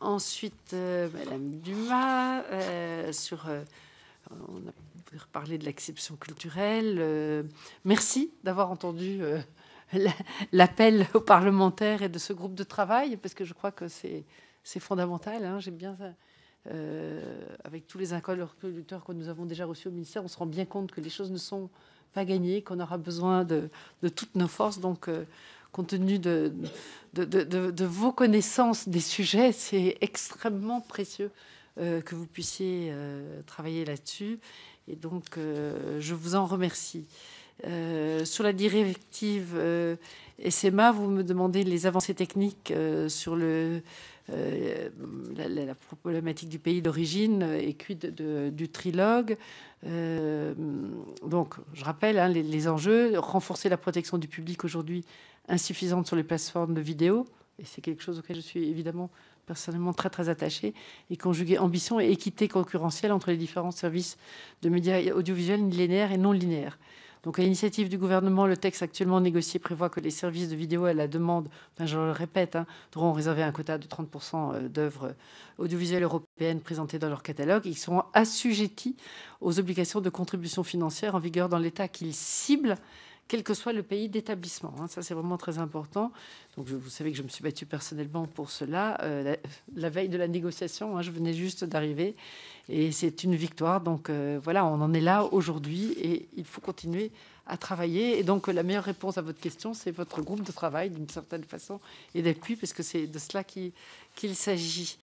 ensuite, euh, Madame Dumas, euh, sur. Euh, on a parlé de l'acception culturelle. merci d'avoir entendu l'appel aux parlementaires et de ce groupe de travail, parce que je crois que c'est fondamental. Hein. J'aime bien avec tous les interlocuteurs que nous avons déjà reçus au ministère, on se rend bien compte que les choses ne sont pas gagnées, qu'on aura besoin de, toutes nos forces. Donc, compte tenu de, vos connaissances des sujets, c'est extrêmement précieux euh, que vous puissiez euh, travailler là-dessus. Et donc, euh, je vous en remercie. sur la directive SMA, vous me demandez les avancées techniques sur le, la, problématique du pays d'origine et du trilogue. donc, je rappelle hein, les enjeux renforcer la protection du public aujourd'hui insuffisante sur les plateformes de vidéo, et c'est quelque chose auquel je suis évidemment personnellement très très attachée, et conjuguer ambition et équité concurrentielle entre les différents services de médias audiovisuels linéaires et non linéaires. Donc, à l'initiative du gouvernement, le texte actuellement négocié prévoit que les services de vidéo à la demande, je le répète, hein, devront réserver un quota de 30% euh, d'œuvres audiovisuelles européennes présentées dans leur catalogue. Ils seront assujettis aux obligations de contribution financière en vigueur dans l'État qu'ils ciblent quel que soit le pays d'établissement. Hein. ça, c'est vraiment très important. Donc, vous savez que je me suis battue personnellement pour cela. Euh, la, veille de la négociation, hein, je venais juste d'arriver. Et c'est une victoire. Donc, euh, voilà, on en est là aujourd'hui et il faut continuer à travailler. Et donc, la meilleure réponse à votre question, c'est votre groupe de travail, d'une certaine façon, et d'appui, parce que c'est de cela qu'il s'agit.